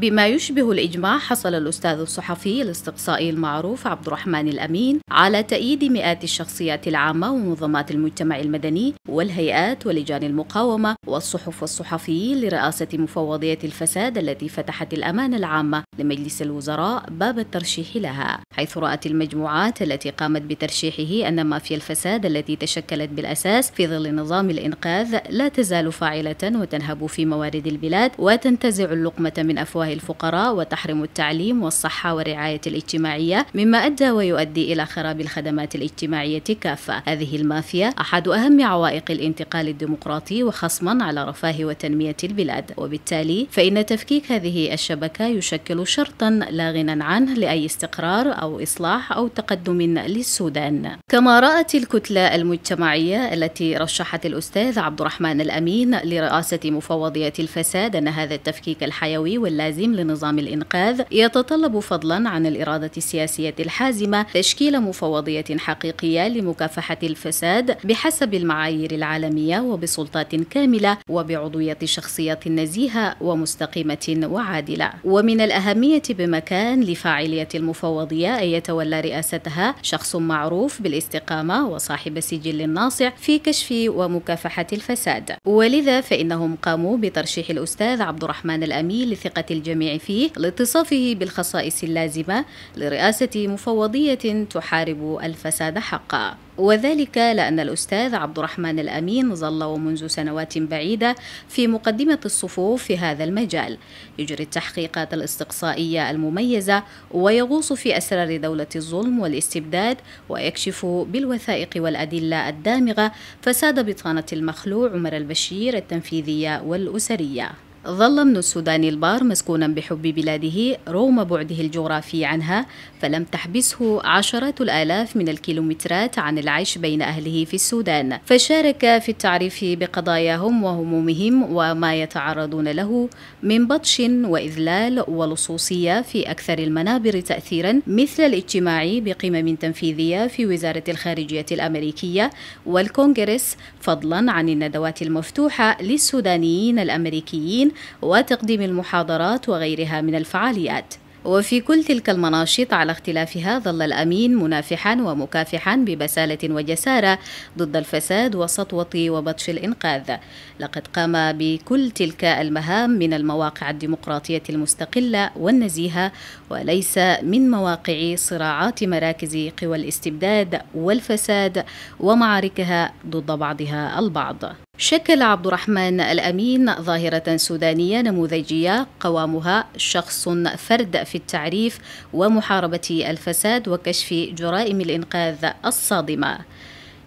بما يشبه الإجماع حصل الأستاذ الصحفي الاستقصائي المعروف عبد الرحمن الأمين على تأييد مئات الشخصيات العامة ومنظمات المجتمع المدني والهيئات ولجان المقاومة والصحف والصحفيين لرئاسة مفوضية الفساد التي فتحت الأمانة العامة لمجلس الوزراء باب الترشيح لها حيث رأت المجموعات التي قامت بترشيحه أن مافيا الفساد التي تشكلت بالأساس في ظل نظام الإنقاذ لا تزال فاعلة وتنهب في موارد البلاد وتنتزع اللقمة من أفواه والله الفقراء وتحرم التعليم والصحة والرعاية الاجتماعية مما أدى ويؤدي إلى خراب الخدمات الاجتماعية كافة هذه المافيا أحد أهم عوائق الانتقال الديمقراطي وخصما على رفاه وتنمية البلاد وبالتالي فإن تفكيك هذه الشبكة يشكل شرطا لا غنى عنه لأي استقرار أو إصلاح أو تقدم للسودان كما رأت الكتلة المجتمعية التي رشحت الأستاذ عبد الرحمن الأمين لرئاسة مفوضية الفساد أن هذا التفكيك الحيوي واللازم التنظيم لنظام الإنقاذ يتطلب فضلا عن الإرادة السياسية الحازمة تشكيل مفوضية حقيقية لمكافحة الفساد بحسب المعايير العالمية وبسلطات كاملة وبعضوية شخصيات نزيهة ومستقيمة وعادلة ومن الأهمية بمكان لفاعلية المفوضية أن يتولى رئاستها شخص معروف بالاستقامة وصاحب سجل ناصع في كشف ومكافحة الفساد ولذا فإنهم قاموا بترشيح الأستاذ عبد الرحمن الأمين لثقة الجامعة الجميع فيه لاتصافه بالخصائص اللازمة لرئاسة مفوضية تحارب الفساد حقا وذلك لأن الأستاذ عبد الرحمن الأمين ظل ومنذ سنوات بعيدة في مقدمة الصفوف في هذا المجال يجري التحقيقات الاستقصائية المميزة ويغوص في أسرار دولة الظلم والاستبداد ويكشف بالوثائق والأدلة الدامغة فساد بطانة المخلوع عمر البشير التنفيذية والأسرية ظل ابن السوداني البار مسكونا بحب بلاده رغم بعده الجغرافي عنها فلم تحبسه عشرات الآلاف من الكيلومترات عن العيش بين أهله في السودان فشارك في التعريف بقضاياهم وهمومهم وما يتعرضون له من بطش وإذلال ولصوصية في أكثر المنابر تأثيرا مثل الاجتماع بقمم تنفيذية في وزارة الخارجية الأمريكية والكونغرس فضلا عن الندوات المفتوحة للسودانيين الأمريكيين وتقديم المحاضرات وغيرها من الفعاليات وفي كل تلك المناشط على اختلافها ظل الامين منافحا ومكافحا ببساله وجساره ضد الفساد وسطوه وبطش الانقاذ لقد قام بكل تلك المهام من المواقع الديمقراطيه المستقله والنزيهه وليس من مواقع صراعات مراكز قوى الاستبداد والفساد ومعاركها ضد بعضها البعض شكل عبد الرحمن الأمين ظاهرة سودانية نموذجية قوامها شخص فرد في التعريف ومحاربة الفساد وكشف جرائم الإنقاذ الصادمة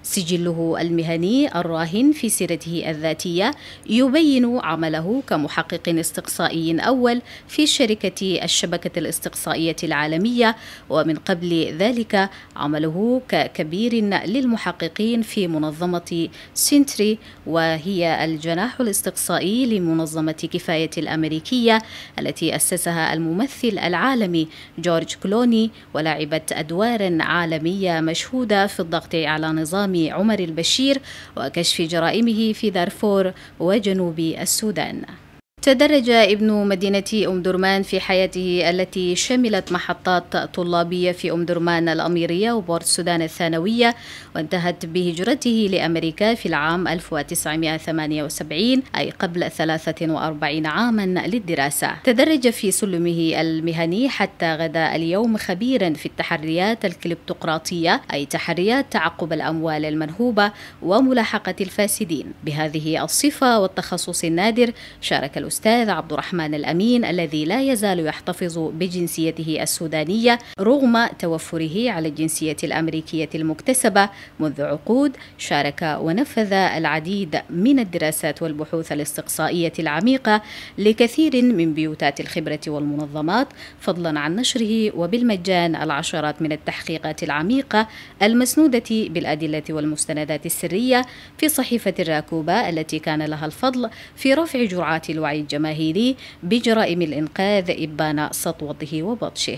سجله المهني الراهن في سيرته الذاتية يبين عمله كمحقق استقصائي أول في شركة الشبكة الاستقصائية العالمية ومن قبل ذلك عمله ككبير للمحققين في منظمة سنتري وهي الجناح الاستقصائي لمنظمة كفاية الأمريكية التي أسسها الممثل العالمي جورج كلوني ولعبت أدوار عالمية مشهودة في الضغط على نظام اعدام عمر البشير وكشف جرائمه في دارفور وجنوب السودان تدرج ابن مدينة أم درمان في حياته التي شملت محطات طلابية في أم درمان الأميرية وبورت السودان الثانوية وانتهت بهجرته لأمريكا في العام 1978 أي قبل 43 عاما للدراسة تدرج في سلمه المهني حتى غدا اليوم خبيرا في التحريات الكليبتقراطية أي تحريات تعقب الأموال المنهوبة وملاحقة الفاسدين بهذه الصفة والتخصص النادر شارك الأستاذ عبد الرحمن الأمين الذي لا يزال يحتفظ بجنسيته السودانية رغم توفره على الجنسية الأمريكية المكتسبة منذ عقود شارك ونفذ العديد من الدراسات والبحوث الاستقصائية العميقة لكثير من بيوتات الخبرة والمنظمات فضلا عن نشره وبالمجان العشرات من التحقيقات العميقة المسنودة بالأدلة والمستندات السرية في صحيفة الراكوبة التي كان لها الفضل في رفع جرعات الوعي الجماهيري بجرائم الإنقاذ إبان سطوته وبطشه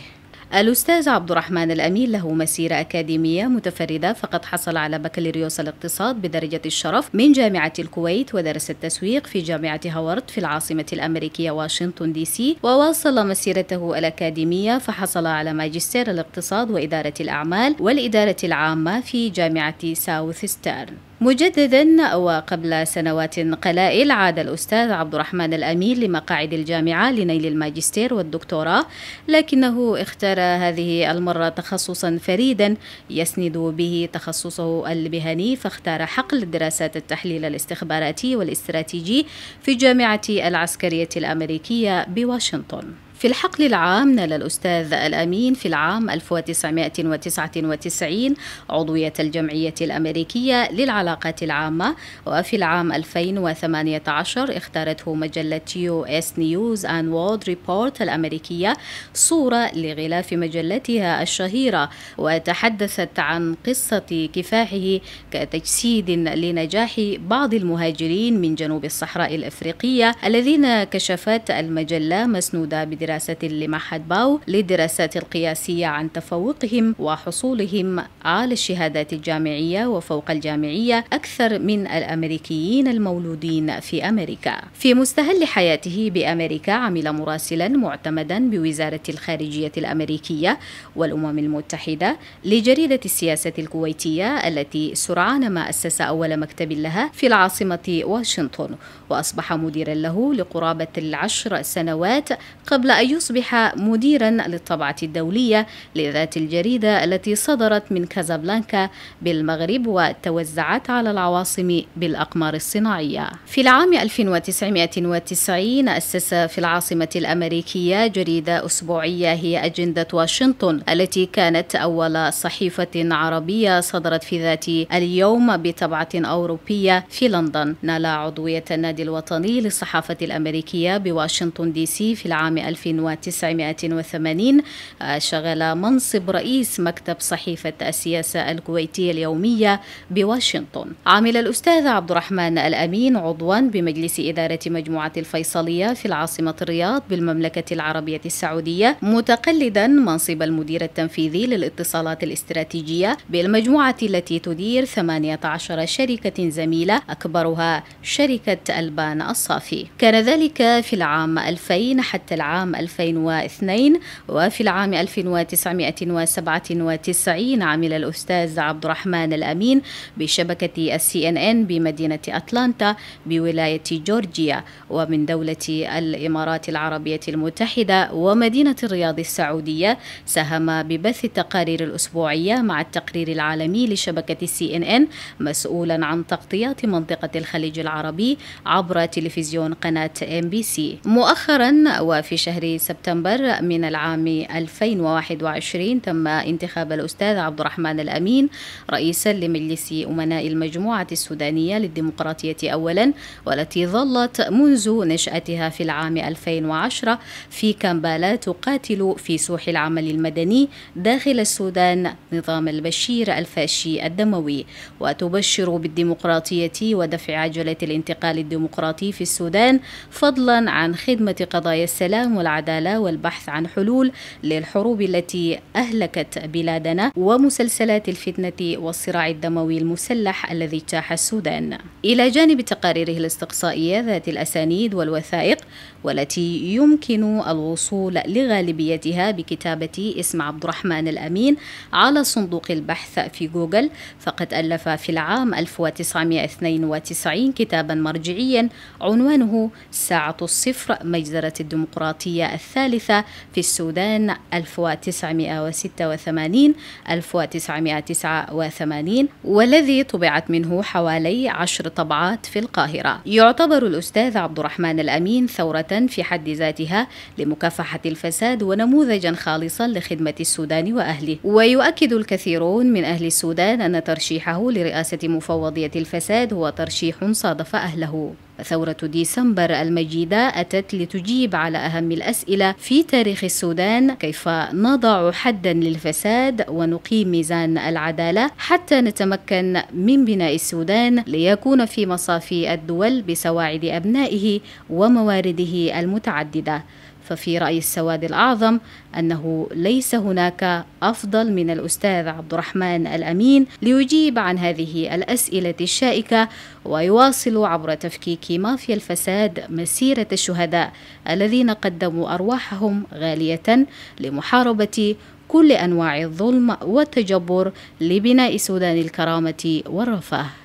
الأستاذ عبد الرحمن الأمين له مسيرة أكاديمية متفردة فقد حصل على بكالوريوس الاقتصاد بدرجة الشرف من جامعة الكويت ودرس التسويق في جامعة هوارد في العاصمة الأمريكية واشنطن دي سي وواصل مسيرته الأكاديمية فحصل على ماجستير الاقتصاد وإدارة الأعمال والإدارة العامة في جامعة ساوث ستارن مجددا وقبل سنوات قلائل عاد الأستاذ عبد الرحمن الأمين لمقاعد الجامعة لنيل الماجستير والدكتوراه لكنه اختار هذه المرة تخصصا فريدا يسند به تخصصه المهني فاختار حقل دراسات التحليل الاستخباراتي والاستراتيجي في الجامعة العسكرية الأمريكية بواشنطن في الحقل العام نال الأستاذ الأمين في العام 1999 عضوية الجمعية الأمريكية للعلاقات العامة وفي العام 2018 اختارته مجلة يو اس نيوز أند وولد ريبورت الأمريكية صورة لغلاف مجلتها الشهيرة وتحدثت عن قصة كفاحه كتجسيد لنجاح بعض المهاجرين من جنوب الصحراء الإفريقية الذين كشفت المجلة مسنودة بدراسة دراسة لمعهد باو للدراسات القياسية عن تفوقهم وحصولهم على الشهادات الجامعية وفوق الجامعية أكثر من الأمريكيين المولودين في أمريكا في مستهل حياته بأمريكا عمل مراسلا معتمدا بوزارة الخارجية الأمريكية والأمم المتحدة لجريدة السياسة الكويتية التي سرعان ما أسس أول مكتب لها في العاصمة واشنطن وأصبح مديرا له لقرابة العشر سنوات قبل أن يصبح مديرا للطبعة الدولية لذات الجريدة التي صدرت من كازابلانكا بالمغرب وتوزعت على العواصم بالأقمار الصناعية في العام 1990 أسس في العاصمة الأمريكية جريدة أسبوعية هي أجندة واشنطن التي كانت أول صحيفة عربية صدرت في ذات اليوم بطبعة أوروبية في لندن نال عضوية النادي الوطني للصحافة الأمريكية بواشنطن دي سي في العام 2000 1980 آه، شغل منصب رئيس مكتب صحيفة السياسة الكويتية اليومية بواشنطن عمل الأستاذ عبد الرحمن الأمين عضوا بمجلس إدارة مجموعة الفيصلية في العاصمة الرياض بالمملكة العربية السعودية متقلدا منصب المدير التنفيذي للاتصالات الاستراتيجية بالمجموعة التي تدير 18 شركة زميلة أكبرها شركة ألبان الصافي كان ذلك في العام 2000 حتى العام 2002 وفي العام 1997 عمل الأستاذ عبد الرحمن الأمين بشبكة السي ان ان بمدينة أتلانتا بولاية جورجيا ومن دولة الإمارات العربية المتحدة ومدينة الرياض السعودية ساهم ببث التقارير الأسبوعية مع التقرير العالمي لشبكة السي ان ان مسؤولا عن تغطيات منطقة الخليج العربي عبر تلفزيون قناة ام بي سي مؤخرا وفي شهر سبتمبر من العام 2021 تم انتخاب الأستاذ عبد الرحمن الأمين رئيسا لمجلس أمناء المجموعة السودانية للديمقراطية أولا والتي ظلت منذ نشأتها في العام 2010 في كامبالا تقاتل في سوح العمل المدني داخل السودان نظام البشير الفاشي الدموي وتبشر بالديمقراطية ودفع عجلة الانتقال الديمقراطي في السودان فضلا عن خدمة قضايا السلام والعدالة العداله والبحث عن حلول للحروب التي أهلكت بلادنا ومسلسلات الفتنة والصراع الدموي المسلح الذي اجتاح السودان إلى جانب تقاريره الاستقصائية ذات الأسانيد والوثائق والتي يمكن الوصول لغالبيتها بكتابة اسم عبد الرحمن الأمين على صندوق البحث في جوجل فقد ألف في العام 1992 كتابا مرجعيا عنوانه ساعة الصفر مجزرة الديمقراطية الثالثة في السودان 1986 1989 والذي طبعت منه حوالي عشر طبعات في القاهرة يعتبر الأستاذ عبد الرحمن الأمين ثورة في حد ذاتها لمكافحة الفساد ونموذجا خالصا لخدمة السودان وأهله ويؤكد الكثيرون من أهل السودان أن ترشيحه لرئاسة مفوضية الفساد هو ترشيح صادف أهله وثورة ديسمبر المجيدة أتت لتجيب على أهم الأسئلة في تاريخ السودان كيف نضع حدا للفساد ونقيم ميزان العدالة حتى نتمكن من بناء السودان ليكون في مصافي الدول بسواعد أبنائه وموارده المتعددة ففي رأي السواد الأعظم أنه ليس هناك أفضل من الأستاذ عبد الرحمن الأمين ليجيب عن هذه الأسئلة الشائكة ويواصل عبر تفكيك مافيا الفساد مسيرة الشهداء الذين قدموا أرواحهم غالية لمحاربة كل أنواع الظلم والتجبر لبناء سودان الكرامة والرفاه